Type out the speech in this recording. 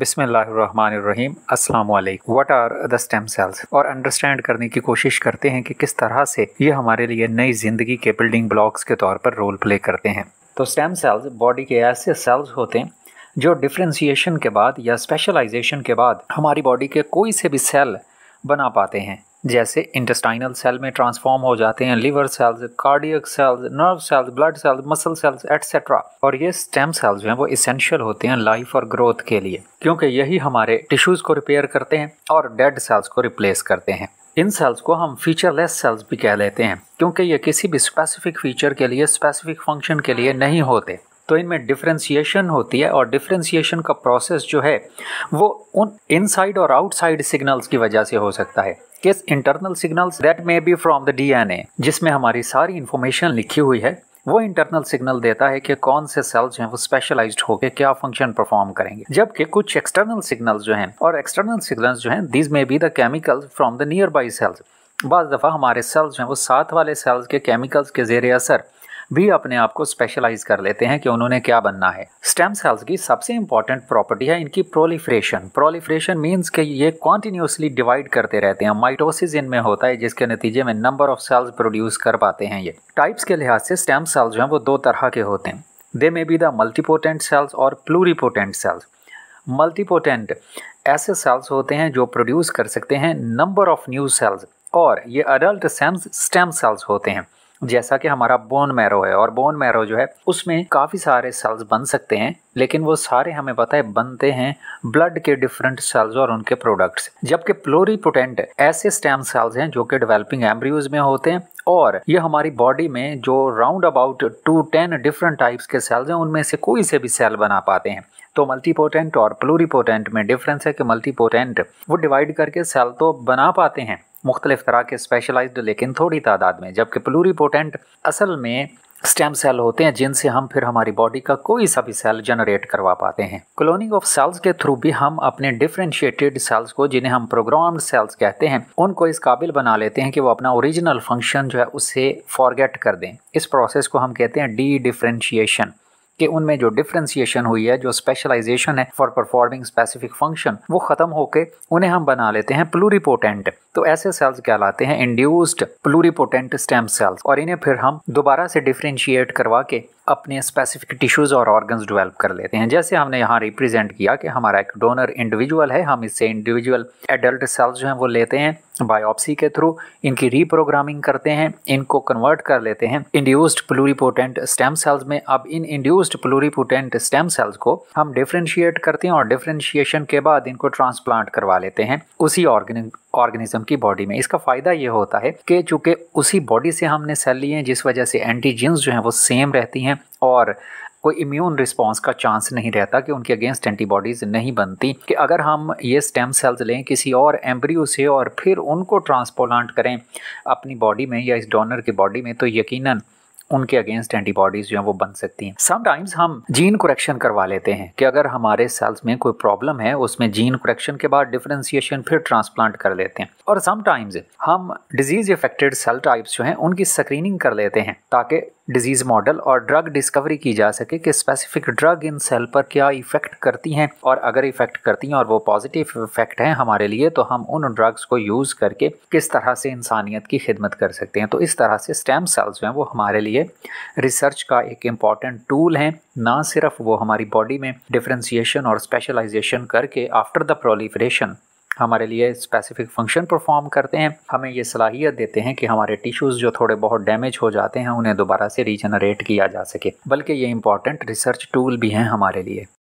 बिसमीम अस्सलाम वालेकुम what are the stem cells और अंडरस्टैंड करने की कोशिश करते हैं कि किस तरह से ये हमारे लिए नई ज़िंदगी के बिल्डिंग ब्लॉक्स के तौर पर रोल प्ले करते हैं तो स्टेम सेल्स बॉडी के ऐसे सेल्स होते हैं जो डिफ्रेंसीशन के बाद या स्पेशलाइजेशन के बाद हमारी बॉडी के कोई से भी सेल बना पाते हैं जैसे इंटेस्टाइनल सेल में ट्रांसफॉर्म हो जाते हैं liver cells cardiac cells nerve cells blood cells muscle cells etcetera और ये स्टेम सेल्स जो हैं वो इसेंशियल होते हैं लाइफ और ग्रोथ के लिए क्योंकि यही हमारे टिश्यूज को रिपेयर करते हैं और डेड सेल्स को रिप्लेस करते हैं इन सेल्स को हम फीचरलेस सेल्स भी कह लेते हैं क्योंकि ये किसी भी स्पेसिफिक फीचर के लिए स्पेसिफिक फंक्शन के लिए नहीं होते तो इनमें डिफ्रेंसीशन होती है और डिफ्रेंसीशन का प्रोसेस जो है वो उन इनसाइड और आउटसाइड सिग्नल्स की वजह से हो सकता है किस internal signals that may be from the DNA जिसमें हमारी सारी इंफॉर्मेशन लिखी हुई है वो इंटरनल सिग्नल देता है कि कौन से सेल्स हैं वो स्पेशलाइज होकर क्या फंक्शन परफॉर्म करेंगे जबकि कुछ एक्सटर्नल सिग्नल्स जो हैं और एक्सटर्नल सिग्नल्स जो हैं these may be the chemicals from the nearby cells बज़ दफ़ा हमारे सेल्स जो हैं वो साथ वाले सेल्स के केमिकल्स के जेर असर भी अपने आप को स्पेशलाइज कर लेते हैं कि उन्होंने क्या बनना है स्टेम सेल्स की सबसे इंपॉर्टेंट प्रॉपर्टी है इनकी प्रोलिफ्रेशन प्रोलिफ्रेशन मीन्स कि ये कॉन्टिन्यूसली डिवाइड करते रहते हैं माइटोसिस इनमें होता है जिसके नतीजे में नंबर ऑफ सेल्स प्रोड्यूस कर पाते हैं ये टाइप्स के लिहाज से स्टेम सेल्स जो हैं वो दो तरह के होते हैं they may be the multipotent cells और प्लूरीपोटेंट सेल्स मल्टीपोटेंट ऐसे सेल्स होते हैं जो प्रोड्यूस कर सकते हैं नंबर ऑफ न्यू सेल्स और ये अडल्ट सेम्स स्टेम सेल्स होते हैं जैसा कि हमारा बोन मैरो है और बोन मैरो जो है उसमें काफ़ी सारे सेल्स बन सकते हैं लेकिन वो सारे हमें पता है बनते हैं ब्लड के डिफरेंट सेल्स और उनके प्रोडक्ट्स जबकि प्लोरीपोटेंट ऐसे स्टेम सेल्स हैं जो कि डेवलपिंग एम्ब्रियोज में होते हैं और ये हमारी बॉडी में जो round about two ten different types के सेल्स हैं उनमें से कोई से भी सेल बना पाते हैं तो मल्टीपोटेंट और प्लूरीपोटेंट में डिफरेंस है कि मल्टीपोटेंट वो डिवाइड करके सेल तो बना पाते हैं मुख्तलिफ तरह के स्पेशलाइज्ड लेकिन थोड़ी तादाद में जबकि प्लूरीपोटेंट असल में स्टेम सेल होते हैं जिनसे हम फिर हमारी बॉडी का कोई सा भी सेल जनरेट करवा पाते हैं क्लोनिंग ऑफ सेल्स के थ्रू भी हम अपने डिफ्रेंशिएटेड सेल्स को जिन्हें हम प्रोग्राम सेल्स कहते हैं उनको इस काबिल बना लेते हैं कि वो अपना ओरिजिनल फंक्शन जो है उसे फॉरगेट कर दें इस प्रोसेस को हम कहते हैं डी डिफ्रेंशिएशन कि उनमें जो डिफ्रेंसीशन हुई है जो स्पेशलाइजेशन है फॉर परफॉर्मिंग स्पेसिफिक फंक्शन वो ख़त्म होकर उन्हें हम बना लेते हैं प्लूरीपोटेंट तो ऐसे सेल्स कहलाते हैं इंड्यूस्ड प्लूरीपोटेंट स्टेम सेल्स और इन्हें फिर हम दोबारा से डिफ्रेंशिएट करवा के अपने स्पेसिफिक टिश्यूज़ और ऑर्गन्स डेवलप कर लेते हैं जैसे हमने यहाँ रिप्रेजेंट किया कि हमारा एक डोनर इंडिविजुअल है हम इससे इंडिविजुअल एडल्ट सेल्स जो हैं वो लेते हैं बायोप्सी के थ्रू इनकी रीप्रोग्रामिंग करते हैं इनको कन्वर्ट कर लेते हैं इंड्यूस्ड प्लूरीपोटेंट स्टेम सेल्स में अब इन इंड्यूस्ड प्लूरीपोटेंट स्टेम सेल्स को हम डिफ्रेंशिएट करते हैं और डिफ्रेंशिएशन के बाद इनको ट्रांसप्लांट करवा लेते हैं उसी ऑर्गेन ऑर्गेनिज्म की बॉडी में इसका फ़ायदा ये होता है कि चूंकि उसी बॉडी से हमने सेल लिए हैं जिस वजह से एंटीजेंस जो हैं वो सेम रहती हैं और कोई इम्यून रिस्पॉन्स का चांस नहीं रहता कि उनके अगेंस्ट एंटीबॉडीज़ नहीं बनती कि अगर हम ये स्टेम सेल्स लें किसी और एम्ब्रियो से और फिर उनको ट्रांसप्लांट करें अपनी बॉडी में या इस डोनर की बॉडी में तो यकीनन उनके अगेंस्ट एंटीबॉडीज़ जो हैं वो बन सकती हैं समटाइम्स हम जीन कुरेक्शन करवा लेते हैं कि अगर हमारे सेल्स में कोई प्रॉब्लम है उसमें जीन कुरेक्शन के बाद डिफ्रेंसीशन फिर ट्रांसप्लांट कर लेते हैं और समटाइम्स हम डिजीज़ इफेक्टेड सेल टाइप्स जो हैं उनकी स्क्रीनिंग कर लेते हैं ताकि डिजीज़ मॉडल और ड्रग डिस्कवरी की जा सके कि स्पेसिफिक ड्रग इन सेल पर क्या इफ़ेक्ट करती हैं और अगर इफ़ेक्ट करती हैं और वो पॉजिटिव इफ़ेक्ट हैं हमारे लिए तो हम उन ड्रग्स को यूज़ करके किस तरह से इंसानियत की खिदमत कर सकते हैं तो इस तरह से स्टेम सेल्स जो हैं वो हमारे लिए रिसर्च का एक इम्पॉर्टेंट टूल हैं ना सिर्फ वो हमारी बॉडी में डिफ्रेंसीशन और स्पेशलाइजेशन करके आफ्टर द प्रोलीफरेशन हमारे लिए स्पेसिफिक फंक्शन परफॉर्म करते हैं हमें ये सलाहियत देते हैं कि हमारे टिश्यूज़ जो थोड़े बहुत डैमेज हो जाते हैं उन्हें दोबारा से रीजनरेट किया जा सके बल्कि ये इंपॉर्टेंट रिसर्च टूल भी हैं हमारे लिए